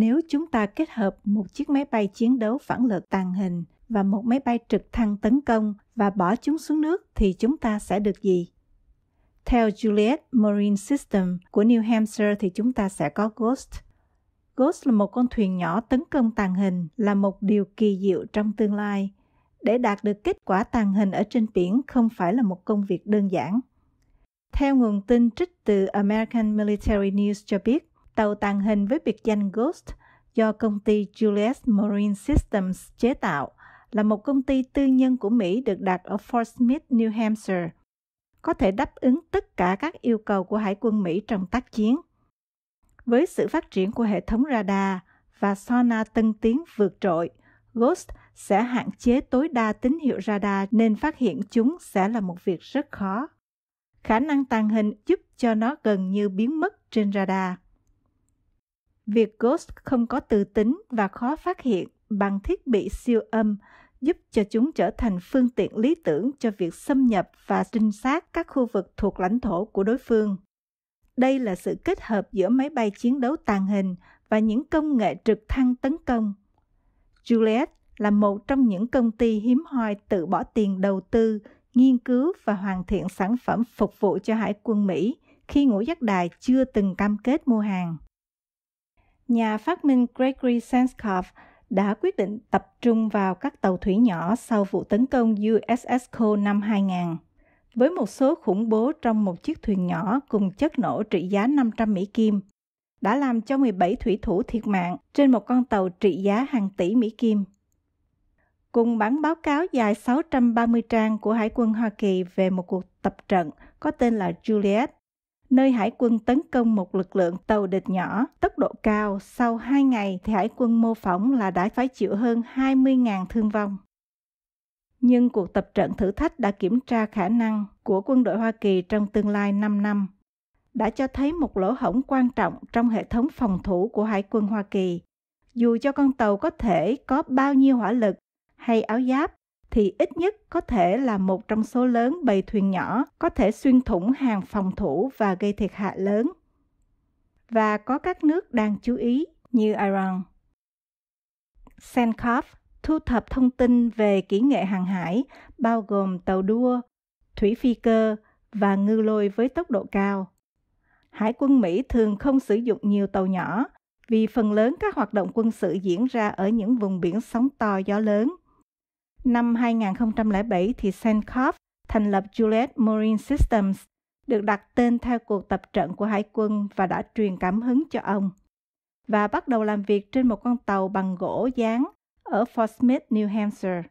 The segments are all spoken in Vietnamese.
Nếu chúng ta kết hợp một chiếc máy bay chiến đấu phản lực tàng hình và một máy bay trực thăng tấn công và bỏ chúng xuống nước thì chúng ta sẽ được gì? Theo Juliet Marine System của New Hampshire thì chúng ta sẽ có Ghost. Ghost là một con thuyền nhỏ tấn công tàng hình là một điều kỳ diệu trong tương lai. Để đạt được kết quả tàng hình ở trên biển không phải là một công việc đơn giản. Theo nguồn tin trích từ American Military News cho biết, tàu tàng hình với biệt danh Ghost do công ty Julius Marine Systems chế tạo là một công ty tư nhân của Mỹ được đặt ở Fort Smith, New Hampshire, có thể đáp ứng tất cả các yêu cầu của Hải quân Mỹ trong tác chiến. Với sự phát triển của hệ thống radar và sonar tân tiến vượt trội, Ghost sẽ hạn chế tối đa tín hiệu radar nên phát hiện chúng sẽ là một việc rất khó. Khả năng tàng hình giúp cho nó gần như biến mất trên radar. Việc ghost không có từ tính và khó phát hiện bằng thiết bị siêu âm giúp cho chúng trở thành phương tiện lý tưởng cho việc xâm nhập và trinh sát các khu vực thuộc lãnh thổ của đối phương. Đây là sự kết hợp giữa máy bay chiến đấu tàng hình và những công nghệ trực thăng tấn công. Juliet là một trong những công ty hiếm hoi tự bỏ tiền đầu tư, nghiên cứu và hoàn thiện sản phẩm phục vụ cho Hải quân Mỹ khi ngũ giác đài chưa từng cam kết mua hàng nhà phát minh Gregory Sanskov đã quyết định tập trung vào các tàu thủy nhỏ sau vụ tấn công USS Cole năm 2000. Với một số khủng bố trong một chiếc thuyền nhỏ cùng chất nổ trị giá 500 Mỹ Kim, đã làm cho 17 thủy thủ thiệt mạng trên một con tàu trị giá hàng tỷ Mỹ Kim. Cùng bản báo cáo dài 630 trang của Hải quân Hoa Kỳ về một cuộc tập trận có tên là Juliet nơi hải quân tấn công một lực lượng tàu địch nhỏ, tốc độ cao. Sau 2 ngày thì hải quân mô phỏng là đã phải chịu hơn 20.000 thương vong. Nhưng cuộc tập trận thử thách đã kiểm tra khả năng của quân đội Hoa Kỳ trong tương lai 5 năm, đã cho thấy một lỗ hổng quan trọng trong hệ thống phòng thủ của Hải quân Hoa Kỳ. Dù cho con tàu có thể có bao nhiêu hỏa lực hay áo giáp, thì ít nhất có thể là một trong số lớn bầy thuyền nhỏ có thể xuyên thủng hàng phòng thủ và gây thiệt hại lớn. Và có các nước đang chú ý như Iran. Senkov thu thập thông tin về kỹ nghệ hàng hải, bao gồm tàu đua, thủy phi cơ và ngư lôi với tốc độ cao. Hải quân Mỹ thường không sử dụng nhiều tàu nhỏ vì phần lớn các hoạt động quân sự diễn ra ở những vùng biển sóng to gió lớn – năm 2007 thì Sankov thành lập Juliet Marine Systems, được đặt tên theo cuộc tập trận của hải quân và đã truyền cảm hứng cho ông. Và bắt đầu làm việc trên một con tàu bằng gỗ dán ở Fort Smith, New Hampshire.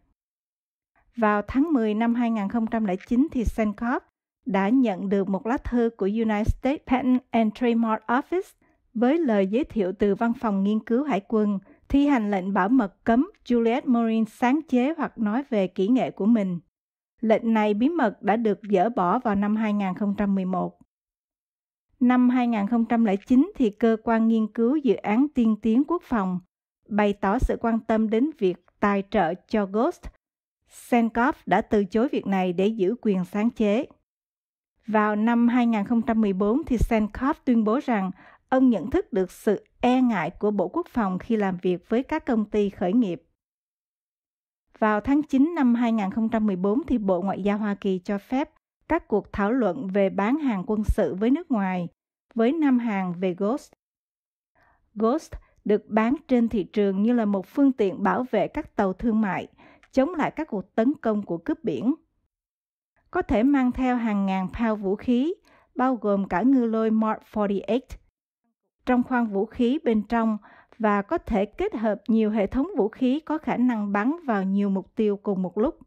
Vào tháng 10 năm 2009 thì Sankov đã nhận được một lá thư của United States Patent and Trademark Office với lời giới thiệu từ Văn phòng Nghiên cứu Hải quân – thi hành lệnh bảo mật cấm Juliet Morin sáng chế hoặc nói về kỹ nghệ của mình. Lệnh này bí mật đã được dỡ bỏ vào năm 2011. Năm 2009 thì cơ quan nghiên cứu dự án tiên tiến quốc phòng bày tỏ sự quan tâm đến việc tài trợ cho Ghost. Senkov đã từ chối việc này để giữ quyền sáng chế. Vào năm 2014 thì Senkov tuyên bố rằng ông nhận thức được sự e ngại của Bộ Quốc phòng khi làm việc với các công ty khởi nghiệp. Vào tháng 9 năm 2014 thì Bộ Ngoại giao Hoa Kỳ cho phép các cuộc thảo luận về bán hàng quân sự với nước ngoài với năm hàng về Ghost. Ghost được bán trên thị trường như là một phương tiện bảo vệ các tàu thương mại chống lại các cuộc tấn công của cướp biển. Có thể mang theo hàng ngàn pound vũ khí, bao gồm cả ngư lôi Mark 48 trong khoang vũ khí bên trong và có thể kết hợp nhiều hệ thống vũ khí có khả năng bắn vào nhiều mục tiêu cùng một lúc.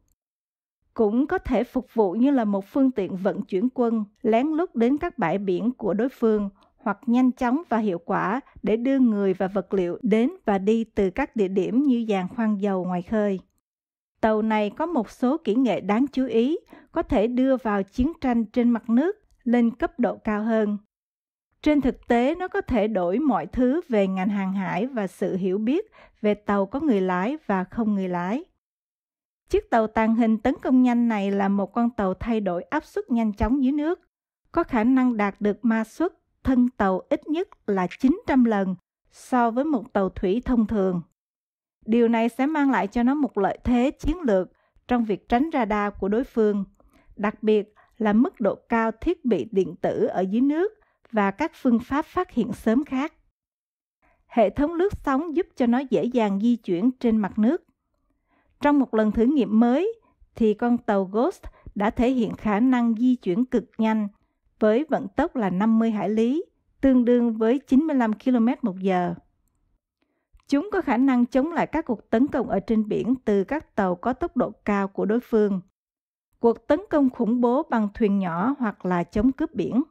Cũng có thể phục vụ như là một phương tiện vận chuyển quân lén lút đến các bãi biển của đối phương hoặc nhanh chóng và hiệu quả để đưa người và vật liệu đến và đi từ các địa điểm như giàn khoan dầu ngoài khơi. Tàu này có một số kỹ nghệ đáng chú ý, có thể đưa vào chiến tranh trên mặt nước lên cấp độ cao hơn trên thực tế, nó có thể đổi mọi thứ về ngành hàng hải và sự hiểu biết về tàu có người lái và không người lái. Chiếc tàu tàng hình tấn công nhanh này là một con tàu thay đổi áp suất nhanh chóng dưới nước, có khả năng đạt được ma suất thân tàu ít nhất là 900 lần so với một tàu thủy thông thường. Điều này sẽ mang lại cho nó một lợi thế chiến lược trong việc tránh radar của đối phương, đặc biệt là mức độ cao thiết bị điện tử ở dưới nước và các phương pháp phát hiện sớm khác. Hệ thống lướt sóng giúp cho nó dễ dàng di chuyển trên mặt nước. Trong một lần thử nghiệm mới, thì con tàu Ghost đã thể hiện khả năng di chuyển cực nhanh với vận tốc là 50 hải lý, tương đương với 95 km một giờ. Chúng có khả năng chống lại các cuộc tấn công ở trên biển từ các tàu có tốc độ cao của đối phương. Cuộc tấn công khủng bố bằng thuyền nhỏ hoặc là chống cướp biển.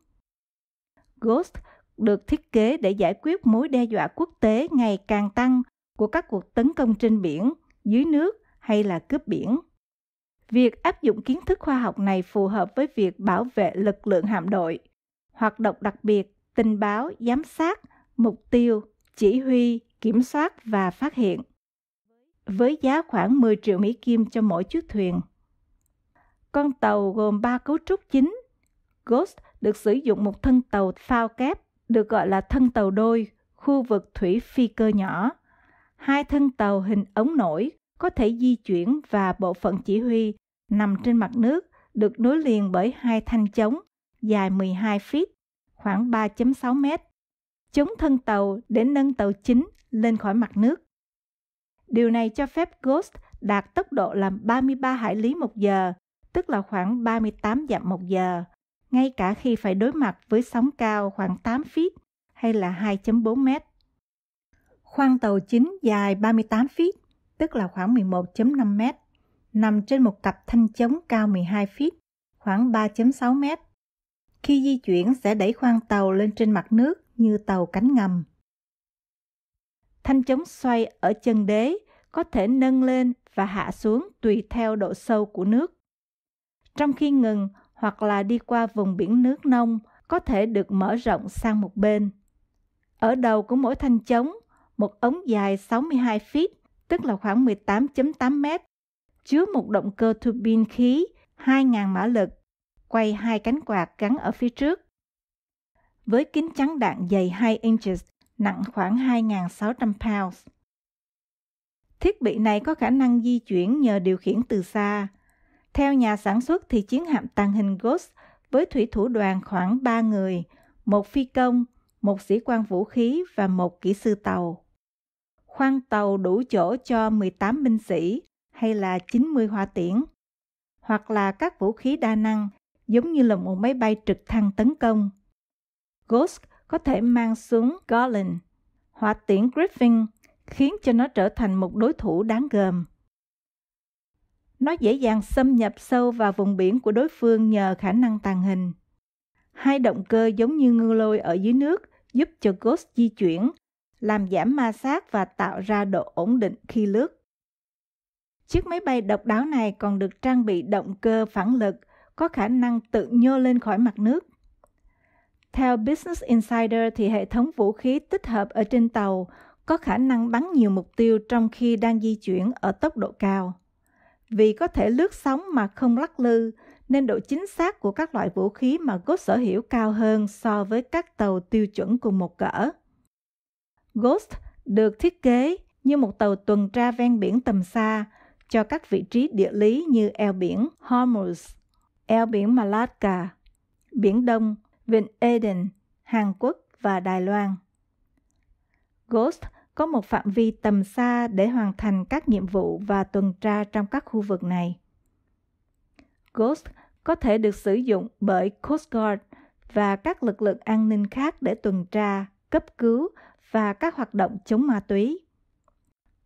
Ghost được thiết kế để giải quyết mối đe dọa quốc tế ngày càng tăng của các cuộc tấn công trên biển, dưới nước hay là cướp biển. Việc áp dụng kiến thức khoa học này phù hợp với việc bảo vệ lực lượng hạm đội, hoạt động đặc biệt, tình báo, giám sát, mục tiêu, chỉ huy, kiểm soát và phát hiện. Với giá khoảng 10 triệu Mỹ Kim cho mỗi chiếc thuyền. Con tàu gồm 3 cấu trúc chính. Ghost được sử dụng một thân tàu phao kép được gọi là thân tàu đôi, khu vực thủy phi cơ nhỏ. Hai thân tàu hình ống nổi có thể di chuyển và bộ phận chỉ huy nằm trên mặt nước được nối liền bởi hai thanh chống dài 12 feet, khoảng 3.6 mét. Chống thân tàu để nâng tàu chính lên khỏi mặt nước. Điều này cho phép Ghost đạt tốc độ là 33 hải lý một giờ, tức là khoảng 38 dặm một giờ ngay cả khi phải đối mặt với sóng cao khoảng 8 feet hay là 2.4 mét. Khoang tàu chính dài 38 feet, tức là khoảng 11.5 mét, nằm trên một cặp thanh chống cao 12 feet, khoảng 3.6 mét. Khi di chuyển sẽ đẩy khoang tàu lên trên mặt nước như tàu cánh ngầm. Thanh chống xoay ở chân đế có thể nâng lên và hạ xuống tùy theo độ sâu của nước. Trong khi ngừng, hoặc là đi qua vùng biển nước nông có thể được mở rộng sang một bên. Ở đầu của mỗi thanh chống một ống dài 62 feet, tức là khoảng 18.8 mét, chứa một động cơ tua khí 2.000 mã lực, quay hai cánh quạt gắn ở phía trước. Với kính chắn đạn dày 2 inches, nặng khoảng 2.600 pounds. Thiết bị này có khả năng di chuyển nhờ điều khiển từ xa, theo nhà sản xuất thì chiến hạm tàng hình Ghost với thủy thủ đoàn khoảng 3 người, một phi công, một sĩ quan vũ khí và một kỹ sư tàu. Khoang tàu đủ chỗ cho 18 binh sĩ hay là 90 hỏa tiễn, hoặc là các vũ khí đa năng giống như là một máy bay trực thăng tấn công. Ghost có thể mang súng Garland, hỏa tiễn Griffin khiến cho nó trở thành một đối thủ đáng gờm. Nó dễ dàng xâm nhập sâu vào vùng biển của đối phương nhờ khả năng tàng hình. Hai động cơ giống như ngư lôi ở dưới nước giúp cho Ghost di chuyển, làm giảm ma sát và tạo ra độ ổn định khi lướt. Chiếc máy bay độc đáo này còn được trang bị động cơ phản lực, có khả năng tự nhô lên khỏi mặt nước. Theo Business Insider thì hệ thống vũ khí tích hợp ở trên tàu có khả năng bắn nhiều mục tiêu trong khi đang di chuyển ở tốc độ cao. Vì có thể lướt sóng mà không lắc lư, nên độ chính xác của các loại vũ khí mà Ghost sở hữu cao hơn so với các tàu tiêu chuẩn cùng một cỡ. Ghost được thiết kế như một tàu tuần tra ven biển tầm xa cho các vị trí địa lý như eo biển Hormuz, eo biển Malacca, biển Đông, vịnh Eden, Hàn Quốc và Đài Loan. Ghost có một phạm vi tầm xa để hoàn thành các nhiệm vụ và tuần tra trong các khu vực này. Ghost có thể được sử dụng bởi Coast Guard và các lực lượng an ninh khác để tuần tra, cấp cứu và các hoạt động chống ma túy.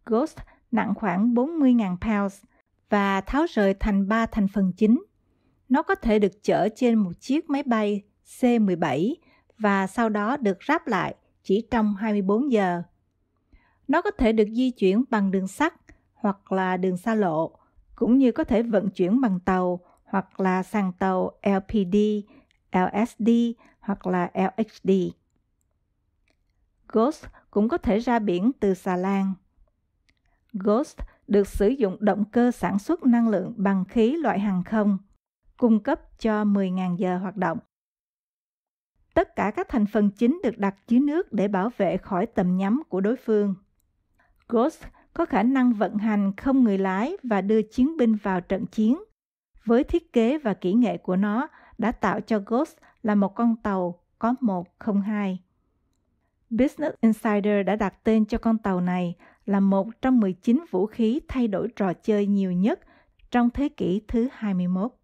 Ghost nặng khoảng 40.000 pounds và tháo rời thành 3 thành phần chính. Nó có thể được chở trên một chiếc máy bay C-17 và sau đó được ráp lại chỉ trong 24 giờ. Nó có thể được di chuyển bằng đường sắt hoặc là đường xa lộ, cũng như có thể vận chuyển bằng tàu hoặc là sàn tàu LPD, LSD hoặc là LHD. Ghost cũng có thể ra biển từ xà lan. Ghost được sử dụng động cơ sản xuất năng lượng bằng khí loại hàng không, cung cấp cho 10.000 giờ hoạt động. Tất cả các thành phần chính được đặt dưới nước để bảo vệ khỏi tầm nhắm của đối phương. Ghost có khả năng vận hành không người lái và đưa chiến binh vào trận chiến. Với thiết kế và kỹ nghệ của nó đã tạo cho Ghost là một con tàu có 102. Business Insider đã đặt tên cho con tàu này là một trong 19 vũ khí thay đổi trò chơi nhiều nhất trong thế kỷ thứ 21.